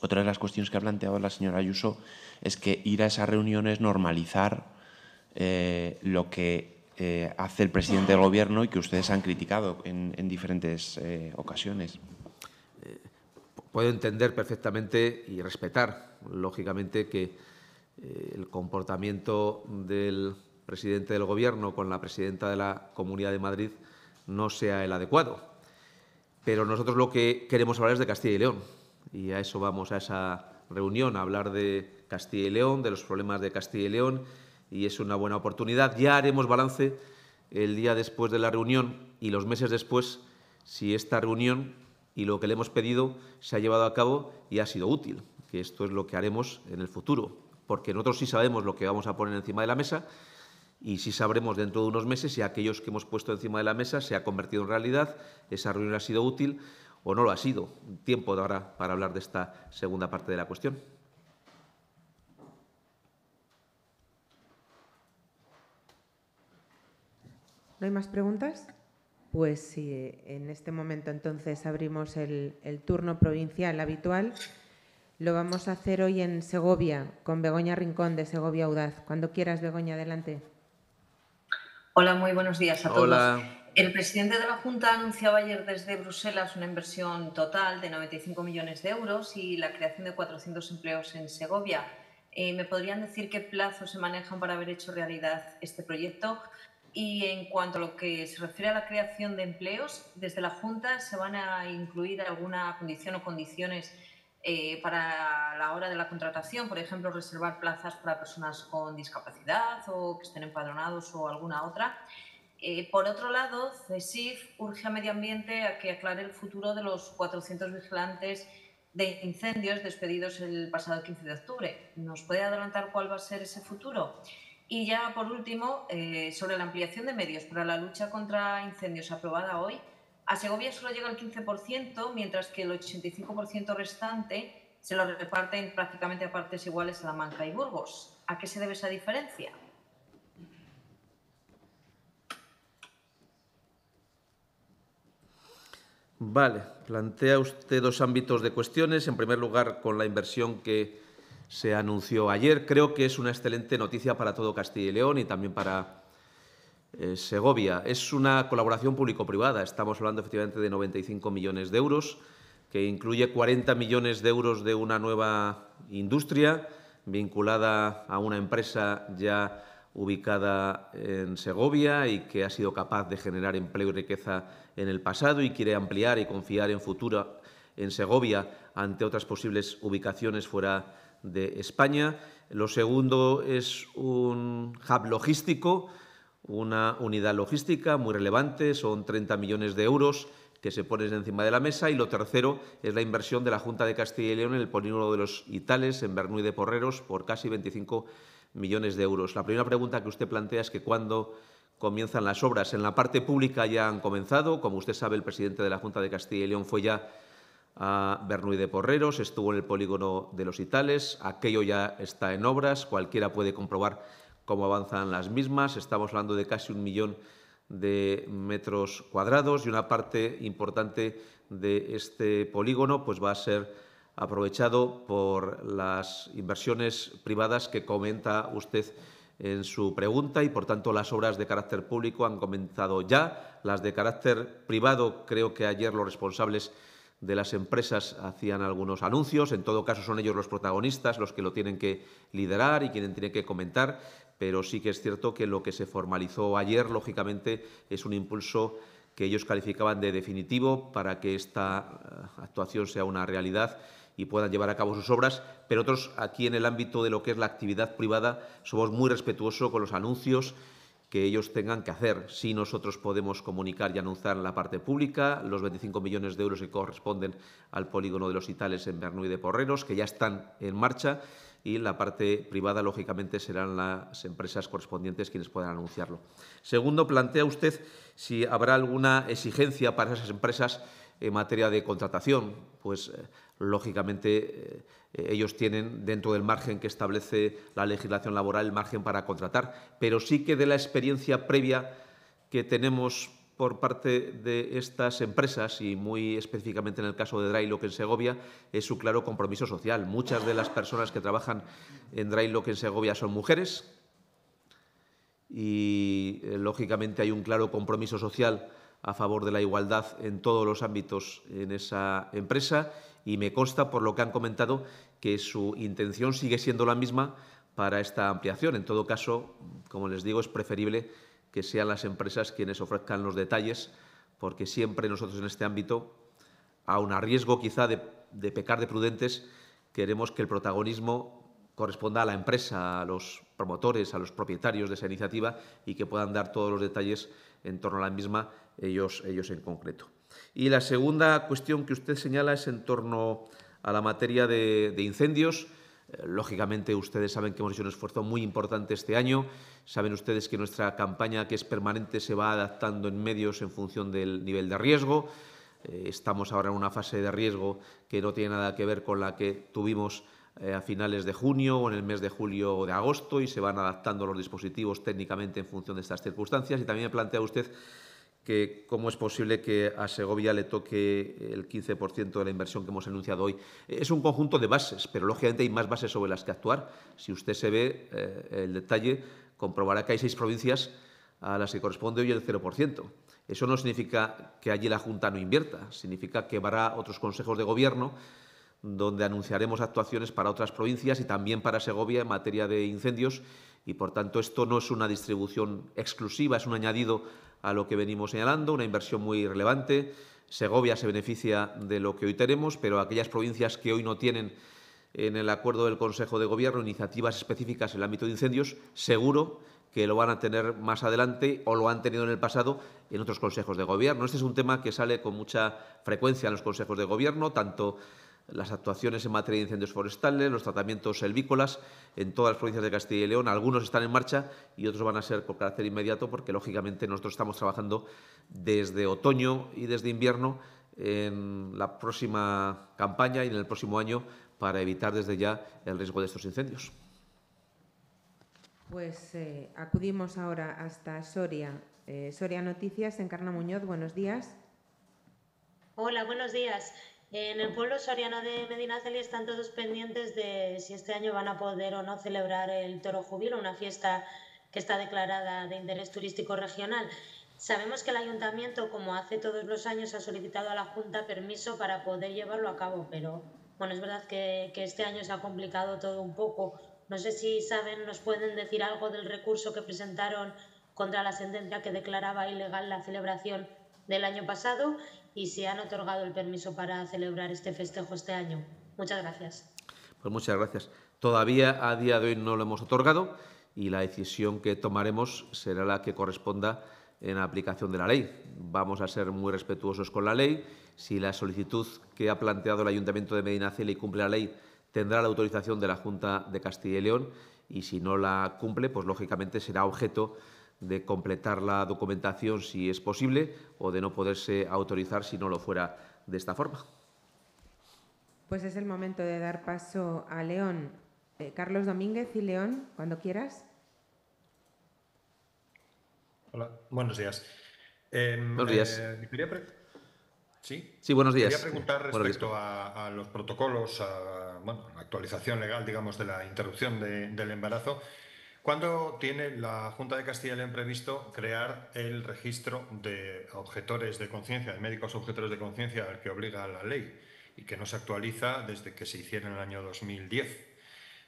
otra de las cuestiones que ha planteado la señora Ayuso es que ir a esa reunión es normalizar eh, lo que hace el presidente del Gobierno y que ustedes han criticado en diferentes ocasiones puedo entender perfectamente y respetar, lógicamente, que eh, el comportamiento del presidente del Gobierno con la presidenta de la Comunidad de Madrid no sea el adecuado. Pero nosotros lo que queremos hablar es de Castilla y León. Y a eso vamos, a esa reunión, a hablar de Castilla y León, de los problemas de Castilla y León. Y es una buena oportunidad. Ya haremos balance el día después de la reunión y los meses después si esta reunión y lo que le hemos pedido se ha llevado a cabo y ha sido útil, que esto es lo que haremos en el futuro, porque nosotros sí sabemos lo que vamos a poner encima de la mesa y sí sabremos dentro de unos meses si aquellos que hemos puesto encima de la mesa se ha convertido en realidad, esa reunión ha sido útil o no lo ha sido. Tiempo ahora para hablar de esta segunda parte de la cuestión. ¿No hay más preguntas? Pues si en este momento entonces abrimos el, turno provincial habitual. Lo vamos a hacer hoy en Segovia, con Begoña Rincón de Segovia Audaz. Cuando quieras, Begoña, adelante. Hola, muy buenos días a todos. El presidente de la Junta anunciaba ayer desde Bruselas una inversión total de 95 millones de euros y la creación de 400 empleos en Segovia. Eh, ¿Me podrían decir qué plazo se manejan para haber hecho realidad este proyecto? Y en cuanto a lo que se refiere a la creación de empleos, desde la Junta se van a incluir alguna condición o condiciones eh, para la hora de la contratación, por ejemplo, reservar plazas para personas con discapacidad o que estén empadronados o alguna otra. Eh, por otro lado, CESIF urge a Medio Ambiente a que aclare el futuro de los 400 vigilantes de incendios despedidos el pasado 15 de octubre. ¿Nos puede adelantar cuál va a ser ese futuro? Y ya por último, eh, sobre la ampliación de medios para la lucha contra incendios aprobada hoy, a Segovia solo llega el 15%, mientras que el 85% restante se lo reparten prácticamente a partes iguales la a Manca y Burgos. ¿A qué se debe esa diferencia? Vale, plantea usted dos ámbitos de cuestiones. En primer lugar, con la inversión que se anunció ayer. Creo que es una excelente noticia para todo Castilla y León y también para eh, Segovia. Es una colaboración público-privada. Estamos hablando efectivamente de 95 millones de euros, que incluye 40 millones de euros de una nueva industria vinculada a una empresa ya ubicada en Segovia y que ha sido capaz de generar empleo y riqueza en el pasado y quiere ampliar y confiar en futuro en Segovia ante otras posibles ubicaciones fuera de España. Lo segundo es un hub logístico, una unidad logística muy relevante, son 30 millones de euros que se ponen encima de la mesa. Y lo tercero es la inversión de la Junta de Castilla y León en el polígono de los Itales, en Bernuy de Porreros, por casi 25 millones de euros. La primera pregunta que usted plantea es que cuándo comienzan las obras. En la parte pública ya han comenzado. Como usted sabe, el presidente de la Junta de Castilla y León fue ya a Bernuy de Porreros, estuvo en el polígono de los Itales, aquello ya está en obras, cualquiera puede comprobar cómo avanzan las mismas, estamos hablando de casi un millón de metros cuadrados y una parte importante de este polígono pues va a ser aprovechado por las inversiones privadas que comenta usted en su pregunta y, por tanto, las obras de carácter público han comenzado ya. Las de carácter privado, creo que ayer los responsables de las empresas hacían algunos anuncios, en todo caso son ellos los protagonistas, los que lo tienen que liderar y quienes tienen que comentar, pero sí que es cierto que lo que se formalizó ayer, lógicamente, es un impulso que ellos calificaban de definitivo para que esta eh, actuación sea una realidad y puedan llevar a cabo sus obras, pero otros aquí en el ámbito de lo que es la actividad privada somos muy respetuosos con los anuncios que ellos tengan que hacer. Si nosotros podemos comunicar y anunciar la parte pública los 25 millones de euros que corresponden al polígono de los Itales en Bernuy de Porreros, que ya están en marcha, y la parte privada, lógicamente, serán las empresas correspondientes quienes puedan anunciarlo. Segundo, plantea usted si habrá alguna exigencia para esas empresas en materia de contratación, pues eh, lógicamente eh, ellos tienen dentro del margen que establece la legislación laboral el margen para contratar, pero sí que de la experiencia previa que tenemos por parte de estas empresas y muy específicamente en el caso de Drylock en Segovia es su claro compromiso social. Muchas de las personas que trabajan en Drylock en Segovia son mujeres y eh, lógicamente hay un claro compromiso social a favor de la igualdad en todos los ámbitos en esa empresa y me consta, por lo que han comentado, que su intención sigue siendo la misma para esta ampliación. En todo caso, como les digo, es preferible que sean las empresas quienes ofrezcan los detalles, porque siempre nosotros en este ámbito, a un riesgo quizá de, de pecar de prudentes, queremos que el protagonismo corresponda a la empresa, a los promotores, a los propietarios de esa iniciativa y que puedan dar todos los detalles en torno a la misma ellos, ellos en concreto. Y la segunda cuestión que usted señala es en torno a la materia de, incendios. Eh, lógicamente, ustedes saben que hemos hecho un esfuerzo muy importante este año. Saben ustedes que nuestra campaña, que es permanente, se va adaptando en medios en función del nivel de riesgo. Eh, estamos ahora en una fase de riesgo que no tiene nada que ver con la que tuvimos eh, a finales de junio o en el mes de julio o de agosto y se van adaptando los dispositivos técnicamente en función de estas circunstancias. Y también plantea usted que cómo es posible que a Segovia le toque el 15% de la inversión que hemos anunciado hoy. Es un conjunto de bases, pero lógicamente hay más bases sobre las que actuar. Si usted se ve eh, el detalle, comprobará que hay seis provincias a las que corresponde hoy el 0%. Eso no significa que allí la Junta no invierta, significa que habrá otros consejos de gobierno donde anunciaremos actuaciones para otras provincias y también para Segovia en materia de incendios y, por tanto, esto no es una distribución exclusiva, es un añadido a lo que venimos señalando, una inversión muy relevante. Segovia se beneficia de lo que hoy tenemos, pero aquellas provincias que hoy no tienen en el acuerdo del Consejo de Gobierno iniciativas específicas en el ámbito de incendios, seguro que lo van a tener más adelante o lo han tenido en el pasado en otros consejos de gobierno. Este es un tema que sale con mucha frecuencia en los consejos de gobierno, tanto las actuaciones en materia de incendios forestales, los tratamientos selvícolas en todas las provincias de Castilla y León. Algunos están en marcha y otros van a ser por carácter inmediato porque, lógicamente, nosotros estamos trabajando desde otoño y desde invierno en la próxima campaña y en el próximo año para evitar desde ya el riesgo de estos incendios. Pues eh, acudimos ahora hasta Soria. Eh, Soria Noticias, Encarna Muñoz, buenos días. Hola, buenos días. En el pueblo soriano de Medinaceli están todos pendientes de si este año van a poder o no celebrar el Toro Jubilo, una fiesta que está declarada de interés turístico regional. Sabemos que el ayuntamiento, como hace todos los años, ha solicitado a la Junta permiso para poder llevarlo a cabo, pero bueno, es verdad que, que este año se ha complicado todo un poco. No sé si saben, nos pueden decir algo del recurso que presentaron contra la sentencia que declaraba ilegal la celebración del año pasado y si han otorgado el permiso para celebrar este festejo este año. Muchas gracias. Pues muchas gracias. Todavía a día de hoy no lo hemos otorgado y la decisión que tomaremos será la que corresponda en la aplicación de la ley. Vamos a ser muy respetuosos con la ley. Si la solicitud que ha planteado el Ayuntamiento de Medinaceli cumple la ley, tendrá la autorización de la Junta de Castilla y León y si no la cumple, pues lógicamente será objeto de completar la documentación si es posible o de no poderse autorizar si no lo fuera de esta forma. Pues es el momento de dar paso a León. Eh, Carlos Domínguez y León, cuando quieras. Hola, buenos días. Em, buenos días. Eh, ¿Sí? buenos días. Quería preguntar respecto A, los protocolos, a la actualización legal, digamos, de la interrupción del embarazo. ¿Cuándo tiene la Junta de Castilla y León previsto crear el registro de objetores de conciencia, de médicos objetores de conciencia al que obliga la ley y que no se actualiza desde que se hiciera en el año 2010?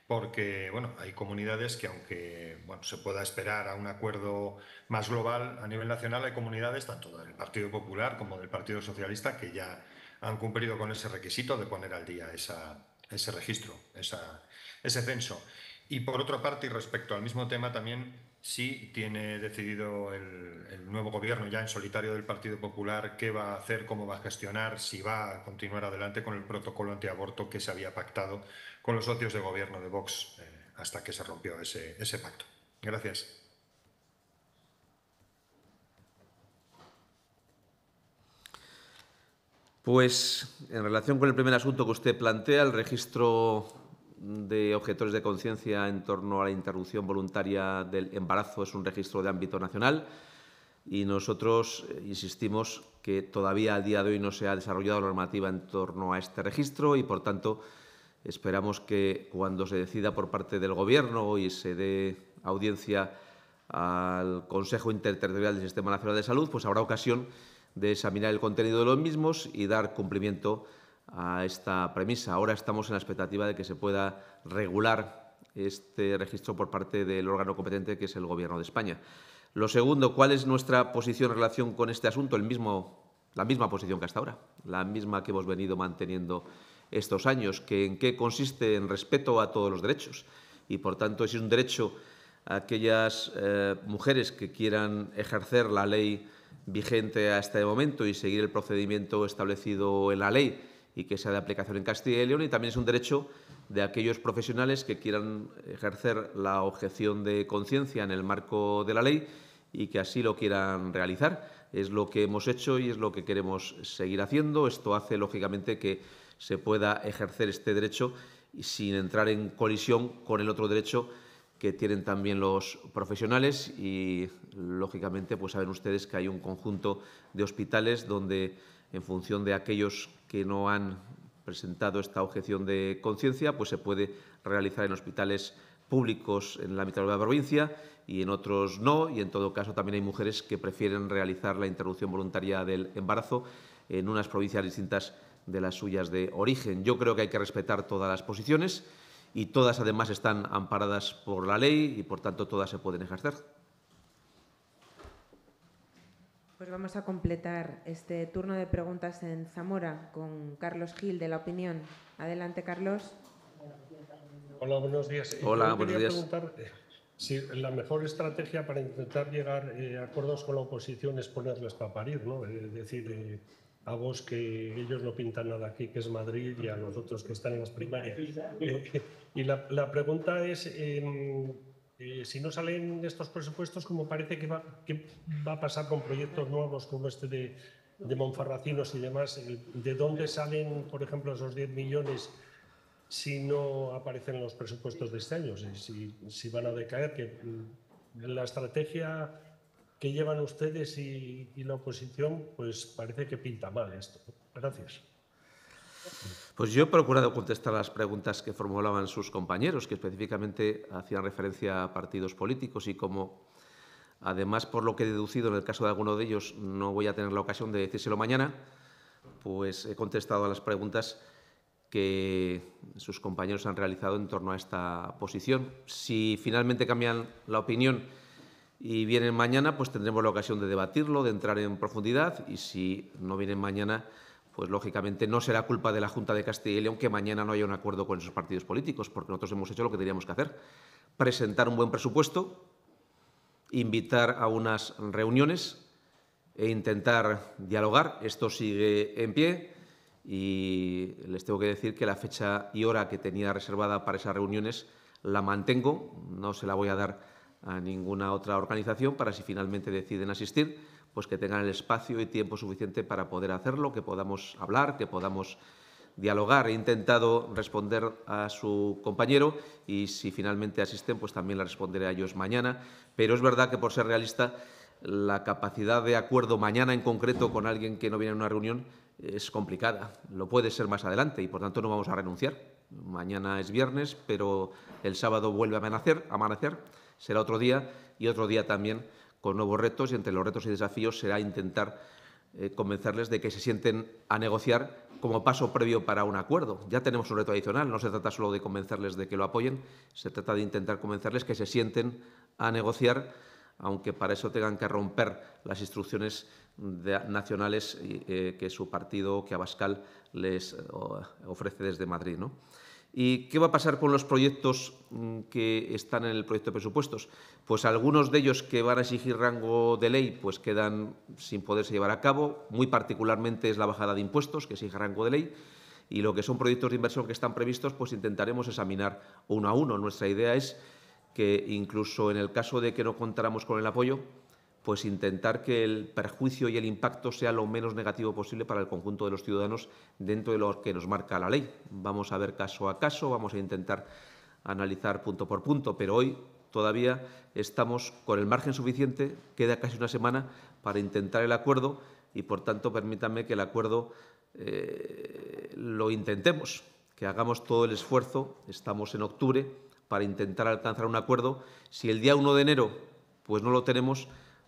porque bueno, hay comunidades que aunque se pueda esperar a un acuerdo más global a nivel nacional, hay comunidades tanto del Partido Popular como del Partido Socialista que ya han cumplido con ese requisito de poner al día ese registro, ese censo. Y por otra parte, y respecto al mismo tema, también sí tiene decidido el, nuevo gobierno ya en solitario del Partido Popular qué va a hacer, cómo va a gestionar, si va a continuar adelante con el protocolo antiaborto que se había pactado con los socios de gobierno de Vox eh, hasta que se rompió ese, ese pacto. Gracias. Pues en relación con el primer asunto que usted plantea, el registro de objetores de conciencia en torno a la interrupción voluntaria del embarazo es un registro de ámbito nacional y nosotros eh, insistimos que todavía al día de hoy no se ha desarrollado la normativa en torno a este registro y, por tanto, esperamos que cuando se decida por parte del Gobierno y se dé audiencia al Consejo Interterritorial del Sistema Nacional de Salud, pues habrá ocasión de examinar el contenido de los mismos y dar cumplimiento a esta premisa. Ahora estamos en la expectativa de que se pueda regular este registro por parte del órgano competente que es el Gobierno de España. Lo segundo, ¿cuál es nuestra posición en relación con este asunto? El mismo, la misma posición que hasta ahora, la misma que hemos venido manteniendo estos años, que en qué consiste en respeto a todos los derechos. Y por tanto, es un derecho a aquellas eh, mujeres que quieran ejercer la ley vigente hasta el este momento y seguir el procedimiento establecido en la ley, y que sea de aplicación en Castilla y León y también es un derecho de aquellos profesionales que quieran ejercer la objeción de conciencia en el marco de la ley y que así lo quieran realizar. Es lo que hemos hecho y es lo que queremos seguir haciendo. Esto hace, lógicamente, que se pueda ejercer este derecho sin entrar en colisión con el otro derecho que tienen también los profesionales y, lógicamente, pues saben ustedes que hay un conjunto de hospitales donde en función de aquellos que no han presentado esta objeción de conciencia, pues se puede realizar en hospitales públicos en la mitad de la provincia y en otros no, y en todo caso también hay mujeres que prefieren realizar la interrupción voluntaria del embarazo en unas provincias distintas de las suyas de origen. Yo creo que hay que respetar todas las posiciones y todas además están amparadas por la ley y por tanto todas se pueden ejercer. Pues vamos a completar este turno de preguntas en Zamora con Carlos Gil de La Opinión. Adelante, Carlos. Hola, buenos días. Eh, Hola, buenos días. preguntar eh, si la mejor estrategia para intentar llegar eh, a acuerdos con la oposición es ponerles para parir, ¿no? Es decir, a vos que ellos no pintan nada aquí, que es Madrid, y a nosotros que están en las primarias. y la, la pregunta es em, eh, si no salen estos presupuestos, como parece que va, que va a pasar con proyectos nuevos como este de, Monfarracinos y demás, ¿de dónde salen, por ejemplo, esos 10 millones si no aparecen los presupuestos de este año? Si, si van a decaer, que la estrategia que llevan ustedes y, y la oposición, pues parece que pinta mal esto. Gracias. Pues yo he procurado contestar las preguntas que formulaban sus compañeros, que específicamente hacían referencia a partidos políticos y como, además, por lo que he deducido en el caso de alguno de ellos, no voy a tener la ocasión de decírselo mañana, pues he contestado a las preguntas que sus compañeros han realizado en torno a esta posición. Si finalmente cambian la opinión y vienen mañana, pues tendremos la ocasión de debatirlo, de entrar en profundidad y si no vienen mañana, pues lógicamente no será culpa de la Junta de Castilla y León que mañana no haya un acuerdo con esos partidos políticos, porque nosotros hemos hecho lo que teníamos que hacer, presentar un buen presupuesto, invitar a unas reuniones e intentar dialogar. Esto sigue en pie y les tengo que decir que la fecha y hora que tenía reservada para esas reuniones la mantengo, no se la voy a dar a ninguna otra organización para si finalmente deciden asistir pues que tengan el espacio y tiempo suficiente para poder hacerlo, que podamos hablar, que podamos dialogar. He intentado responder a su compañero y si finalmente asisten, pues también le responderé a ellos mañana. Pero es verdad que, por ser realista, la capacidad de acuerdo mañana en concreto con alguien que no viene a una reunión es complicada. Lo puede ser más adelante y, por tanto, no vamos a renunciar. Mañana es viernes, pero el sábado vuelve a amanecer, amanecer será otro día y otro día también con nuevos retos y entre los retos y desafíos será intentar eh, convencerles de que se sienten a negociar como paso previo para un acuerdo. Ya tenemos un reto adicional, no se trata solo de convencerles de que lo apoyen, se trata de intentar convencerles que se sienten a negociar, aunque para eso tengan que romper las instrucciones nacionales eh, eh, que su partido, que Abascal, les ofrece desde Madrid. ¿no? ¿Y qué va a pasar con los proyectos mm, que están en el proyecto de presupuestos? Pues algunos de ellos que van a exigir rango de ley pues quedan sin poderse llevar a cabo. Muy particularmente es la bajada de impuestos, que exige rango de ley. Y lo que son proyectos de inversión que están previstos, pues intentaremos examinar uno a uno. Nuestra idea es que incluso en el caso de que no contáramos con el apoyo, pues intentar que el perjuicio y el impacto sea lo menos negativo posible para el conjunto de los ciudadanos dentro de lo que nos marca la ley. Vamos a ver caso a caso, vamos a intentar analizar punto por punto, pero hoy todavía estamos con el margen suficiente, queda casi una semana para intentar el acuerdo y, por tanto, permítanme que el acuerdo eh, lo intentemos, que hagamos todo el esfuerzo, estamos en octubre, para intentar alcanzar un acuerdo. Si el día 1 de enero pues no lo tenemos,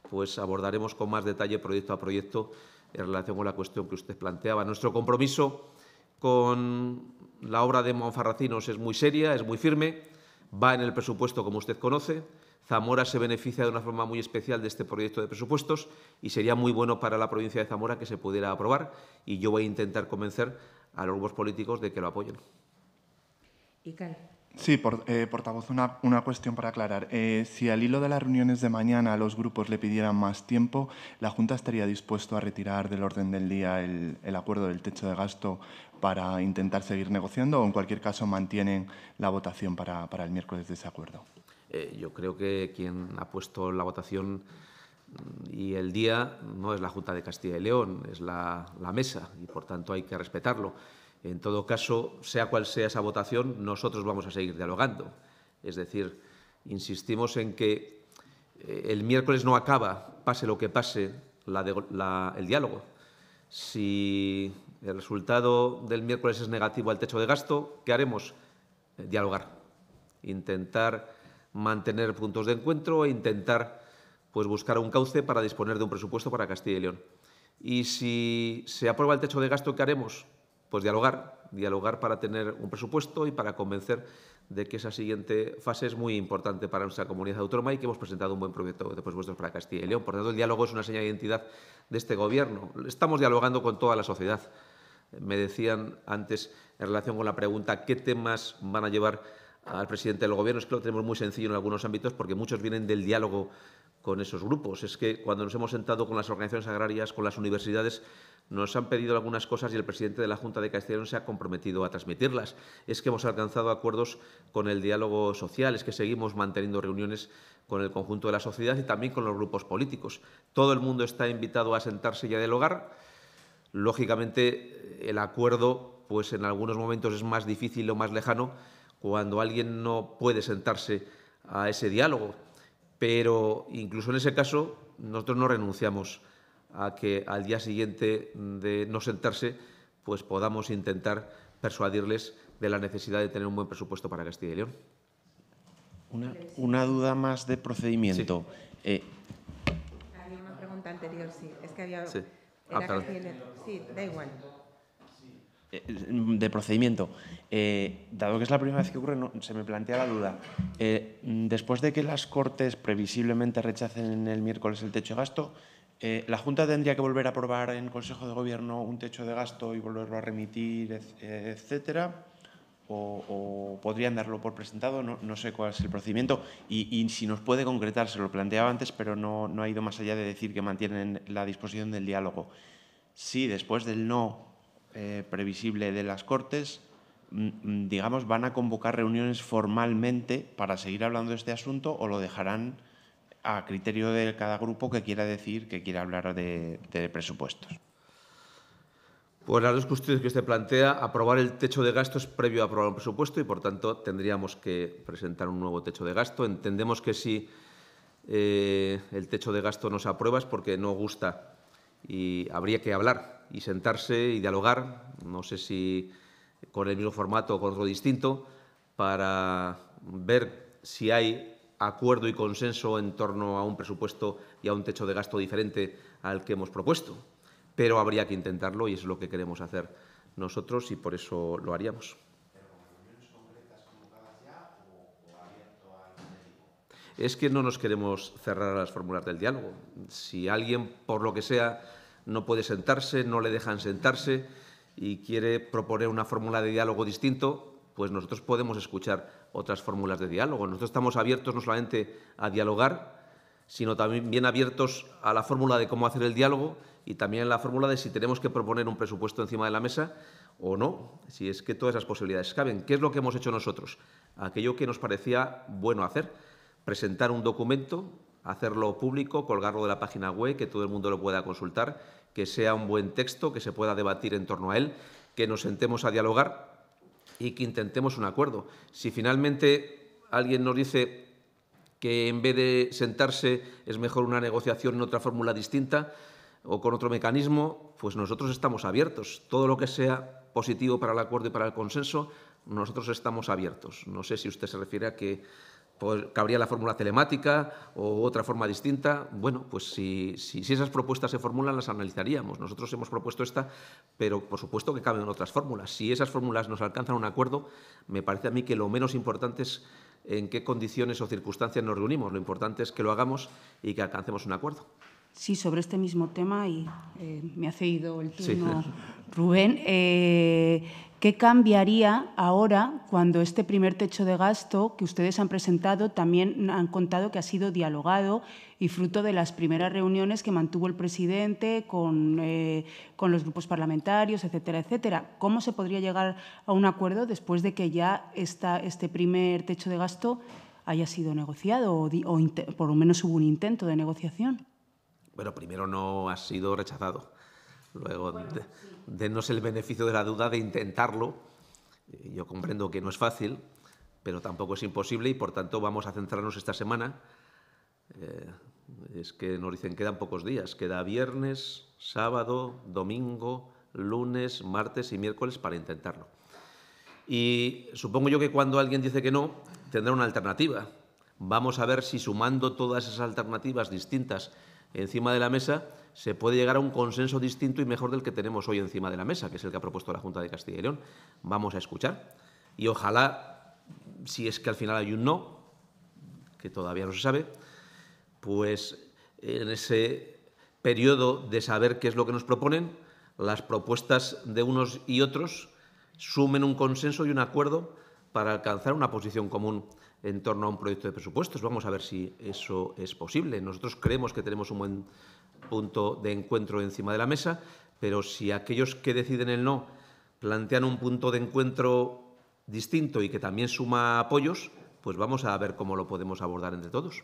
pues abordaremos con más detalle proyecto a proyecto en relación con la cuestión que usted planteaba. Nuestro compromiso con la obra de Monfarracinos es muy seria, es muy firme, va en el presupuesto como usted conoce. Zamora se beneficia de una forma muy especial de este proyecto de presupuestos y sería muy bueno para la provincia de Zamora que se pudiera aprobar y yo voy a intentar convencer a los grupos políticos de que lo apoyen. Sí, eh, portavoz, una, cuestión para aclarar. Eh, si al hilo de las reuniones de mañana los grupos le pidieran más tiempo, ¿la Junta estaría dispuesto a retirar del orden del día el, acuerdo del techo de gasto para intentar seguir negociando o en cualquier caso mantienen la votación para, el miércoles de ese acuerdo? Eh, yo creo que quien ha puesto la votación y el día no es la Junta de Castilla y León, es la mesa y por tanto hay que respetarlo. En todo caso, sea cual sea esa votación, nosotros vamos a seguir dialogando. Es decir, insistimos en que eh, el miércoles no acaba, pase lo que pase, el diálogo. Si el resultado del miércoles es negativo al techo de gasto, ¿qué haremos? Eh, dialogar, intentar mantener puntos de encuentro e intentar pues, buscar un cauce para disponer de un presupuesto para Castilla y León. Y si se aprueba el techo de gasto, ¿qué haremos? pues dialogar, dialogar para tener un presupuesto y para convencer de que esa siguiente fase es muy importante para nuestra comunidad autónoma y que hemos presentado un buen proyecto de presupuestos para Castilla y León. Por tanto, el diálogo es una señal de identidad de este Gobierno. Estamos dialogando con toda la sociedad. Me decían antes, en relación con la pregunta, ¿qué temas van a llevar al presidente del Gobierno? Es que lo tenemos muy sencillo en algunos ámbitos porque muchos vienen del diálogo con esos grupos. Es que cuando nos hemos sentado con las organizaciones agrarias, con las universidades, nos han pedido algunas cosas y el presidente de la Junta de Castellón se ha comprometido a transmitirlas. Es que hemos alcanzado acuerdos con el diálogo social, es que seguimos manteniendo reuniones con el conjunto de la sociedad y también con los grupos políticos. Todo el mundo está invitado a sentarse ya del hogar, Lógicamente, el acuerdo, pues en algunos momentos es más difícil o más lejano cuando alguien no puede sentarse a ese diálogo pero incluso en ese caso, nosotros no renunciamos a que al día siguiente de no sentarse, pues podamos intentar persuadirles de la necesidad de tener un buen presupuesto para Castilla y León. Una, duda más de procedimiento. Eh, pregunta anterior, sí. Es que había. Sí, ah, da igual. Eh, mm, de procedimiento. Eh, dado que es la primera vez que ocurre, se me plantea la duda. Eh, mm, después de que las Cortes previsiblemente rechacen el miércoles el techo de gasto, ¿la Junta tendría que volver a aprobar en Consejo de Gobierno un techo de gasto y volverlo a remitir, etcétera? O, podrían darlo por presentado, no, sé cuál es el procedimiento. Y, si nos puede concretar, se lo planteaba antes, pero no, no ha ido más allá de decir que mantienen la disposición del diálogo. Si después del no eh, previsible de las Cortes, mm, mm, digamos, van a convocar reuniones formalmente para seguir hablando de este asunto o lo dejarán a criterio de cada grupo que quiera decir que quiera hablar de, presupuestos. Pues las dos cuestiones que usted plantea, aprobar el techo de gasto es previo a aprobar un presupuesto y, por tanto, tendríamos que presentar un nuevo techo de gasto. Entendemos que si eh, el techo de gasto no se aprueba es porque no gusta y habría que hablar y sentarse y dialogar, no sé si con el mismo formato o con otro distinto, para ver si hay acuerdo y consenso en torno a un presupuesto y a un techo de gasto diferente al que hemos propuesto. Pero habría que intentarlo y es lo que queremos hacer nosotros y por eso lo haríamos. es que no nos queremos cerrar las fórmulas del diálogo. Si alguien, por lo que sea, no puede sentarse, no le dejan sentarse y quiere proponer una fórmula de diálogo distinto, pues nosotros podemos escuchar otras fórmulas de diálogo. Nosotros estamos abiertos no solamente a dialogar, sino también bien abiertos a la fórmula de cómo hacer el diálogo y también a la fórmula de si tenemos que proponer un presupuesto encima de la mesa o no, si es que todas esas posibilidades caben. ¿Qué es lo que hemos hecho nosotros? Aquello que nos parecía bueno hacer, presentar un documento hacerlo público, colgarlo de la página web, que todo el mundo lo pueda consultar, que sea un buen texto, que se pueda debatir en torno a él, que nos sentemos a dialogar y que intentemos un acuerdo. Si finalmente alguien nos dice que en vez de sentarse es mejor una negociación en otra fórmula distinta o con otro mecanismo, pues nosotros estamos abiertos. Todo lo que sea positivo para el acuerdo y para el consenso, nosotros estamos abiertos. No sé si usted se refiere a que pues, cabría la fórmula telemática o otra forma distinta. Bueno, pues si, si, esas propuestas se formulan, las analizaríamos. Nosotros hemos propuesto esta, pero por supuesto que caben otras fórmulas. Si esas fórmulas nos alcanzan un acuerdo, me parece a mí que lo menos importante es en qué condiciones o circunstancias nos reunimos. Lo importante es que lo hagamos y que alcancemos un acuerdo. Sí, sobre este mismo tema, y eh, me ha cedido el turno Rubén. Eh, ¿Qué cambiaría ahora cuando este primer techo de gasto que ustedes han presentado también han contado que ha sido dialogado y fruto de las primeras reuniones que mantuvo el presidente con, eh, los grupos parlamentarios, etcétera, etcétera? ¿Cómo se podría llegar a un acuerdo después de que ya este primer techo de gasto haya sido negociado o por lo menos hubo un intento de negociación? Bueno, primero no ha sido rechazado. Luego, denos el beneficio de la duda de intentarlo. Yo comprendo que no es fácil, pero tampoco es imposible y por tanto vamos a centrarnos esta semana. Eh, es que nos dicen quedan pocos días, queda viernes, sábado, domingo, lunes, martes y miércoles para intentarlo. Y supongo yo que cuando alguien dice que no, tendrá una alternativa. Vamos a ver si sumando todas esas alternativas distintas encima de la mesa, se puede llegar a un consenso distinto y mejor del que tenemos hoy encima de la mesa, que es el que ha propuesto la Junta de Castilla y León. Vamos a escuchar y ojalá, si es que al final hay un no, que todavía no se sabe, pues en ese periodo de saber qué es lo que nos proponen, las propuestas de unos y otros sumen un consenso y un acuerdo para alcanzar una posición común en torno a un proyecto de presupuestos. Vamos a ver si eso es posible. Nosotros creemos que tenemos un buen punto de encuentro encima de la mesa, pero si aquellos que deciden el no plantean un punto de encuentro distinto y que también suma apoyos, pues vamos a ver cómo lo podemos abordar entre todos.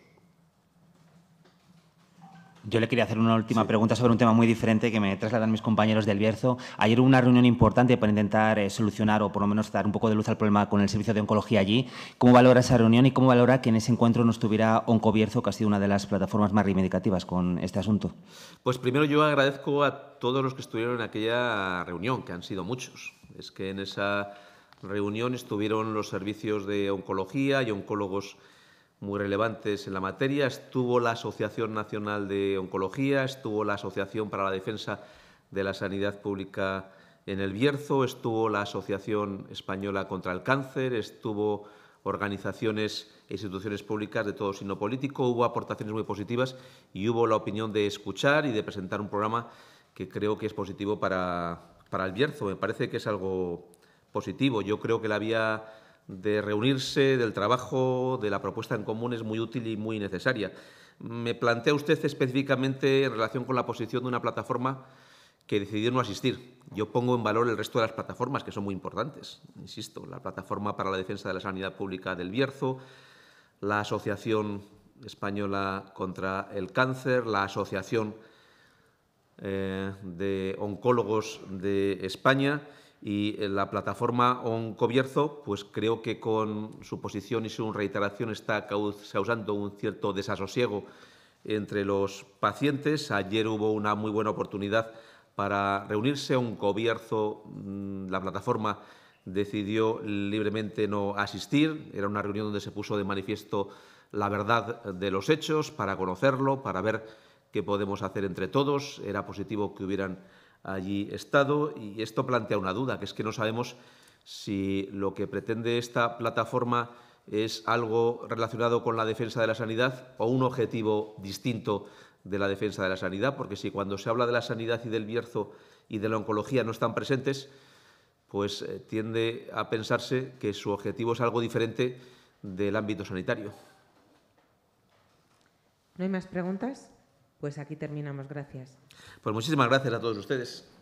Yo le quería hacer una última pregunta sobre un tema muy diferente que me trasladan mis compañeros del Bierzo. Ayer hubo una reunión importante para intentar eh, solucionar o por lo menos dar un poco de luz al problema con el servicio de oncología allí. ¿Cómo valora esa reunión y cómo valora que en ese encuentro no estuviera Oncobierzo, que ha sido una de las plataformas más reivindicativas con este asunto? Pues primero yo agradezco a todos los que estuvieron en aquella reunión, que han sido muchos. Es que en esa reunión estuvieron los servicios de oncología y oncólogos muy relevantes en la materia. Estuvo la Asociación Nacional de Oncología, estuvo la Asociación para la Defensa de la Sanidad Pública en el Bierzo, estuvo la Asociación Española contra el Cáncer, estuvo organizaciones e instituciones públicas de todo signo político, hubo aportaciones muy positivas y hubo la opinión de escuchar y de presentar un programa que creo que es positivo para, para el Bierzo. Me parece que es algo positivo. Yo creo que la vía de reunirse, del trabajo, de la propuesta en común es muy útil y muy necesaria. Me plantea usted específicamente en relación con la posición de una plataforma que decidió no asistir. Yo pongo en valor el resto de las plataformas, que son muy importantes. Insisto, la Plataforma para la Defensa de la Sanidad Pública del Bierzo, la Asociación Española contra el Cáncer, la Asociación eh, de Oncólogos de España y eh, la plataforma Oncobierzo, pues creo que con su posición y su reiteración está causando un cierto desasosiego entre los pacientes. Ayer hubo una muy buena oportunidad para reunirse Oncobierzo, mm, la plataforma decidió libremente no asistir. Era una reunión donde se puso de manifiesto la verdad de los hechos, para conocerlo, para ver qué podemos hacer entre todos. Era positivo que hubieran allí estado y esto plantea una duda, que es que no sabemos si lo que pretende esta plataforma es algo relacionado con la defensa de la sanidad o un objetivo distinto de la defensa de la sanidad, porque si cuando se habla de la sanidad y del Bierzo y de la oncología no están presentes, pues eh, tiende a pensarse que su objetivo es algo diferente del ámbito sanitario. ¿No hay más preguntas? Pues aquí terminamos. Gracias. Pues muchísimas gracias a todos ustedes.